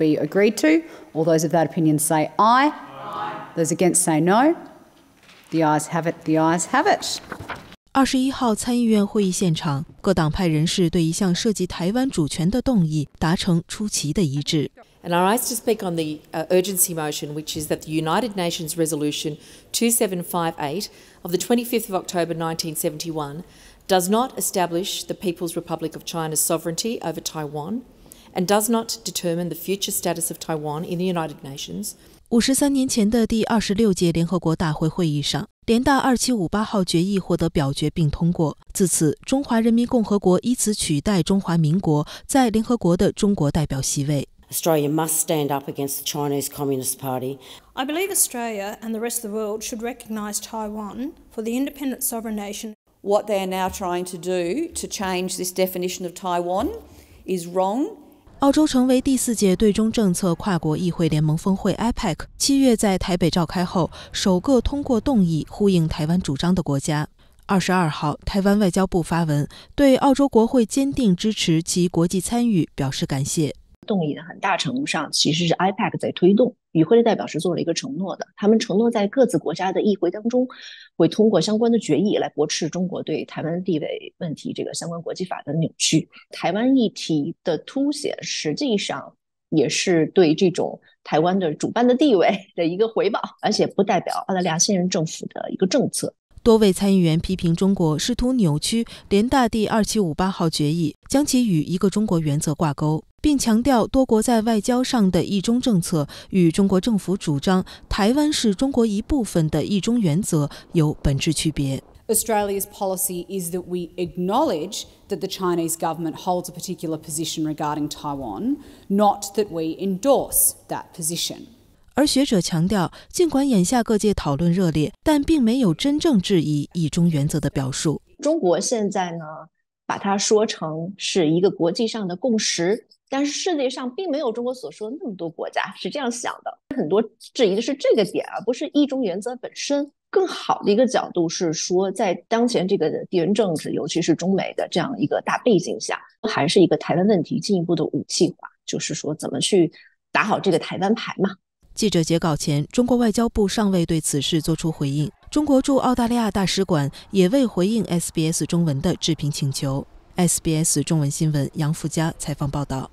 be agreed to. All those of that opinion say aye. aye. Those against say no. The ayes have it. The ayes have it. 二十一号参议院会议现场，各党派人士对一项涉及台湾主权的动议达成出奇的一致。And rise to speak on the uh, urgency motion, which is that the United Nations Resolution 2758 of the 25th of October 1971 does not establish the People's Republic of China's sovereignty over Taiwan and does not determine the future status of Taiwan in the United Nations. Australia must stand up against the Chinese Communist Party. I believe Australia and the rest of the world should recognise Taiwan for the independent sovereign nation. What they are now trying to do to change this definition of Taiwan is wrong 澳洲成为第四届对中政策跨国议会联盟峰会 （IPAC） 七月在台北召开后，首个通过动议呼应台湾主张的国家。二十二号，台湾外交部发文，对澳洲国会坚定支持其国际参与表示感谢。动议的很大程度上其实是 IPAC 在推动。与会的代表是做了一个承诺的，他们承诺在各自国家的议会当中会通过相关的决议来驳斥中国对台湾地位问题这个相关国际法的扭曲。台湾议题的凸显，实际上也是对这种台湾的主办的地位的一个回报，而且不代表澳大利亚现任政府的一个政策。多位参议员批评中国试图扭曲联大第二七五八号决议，将其与“一个中国”原则挂钩，并强调多国在外交上的一中政策与中国政府主张台湾是中国一部分的一中原则有本质区别。Australia's policy is that we acknowledge that the Chinese government holds a particular position regarding Taiwan, not that we endorse that position. 而学者强调，尽管眼下各界讨论热烈，但并没有真正质疑“一中”原则的表述。中国现在呢，把它说成是一个国际上的共识，但是世界上并没有中国所说的那么多国家是这样想的。很多质疑的是这个点而不是“一中”原则本身。更好的一个角度是说，在当前这个地缘政治，尤其是中美的这样一个大背景下，还是一个台湾问题进一步的武器化，就是说怎么去打好这个台湾牌嘛。记者截稿前，中国外交部尚未对此事作出回应。中国驻澳大利亚大使馆也未回应 SBS 中文的置评请求。SBS 中文新闻杨富佳采访报道。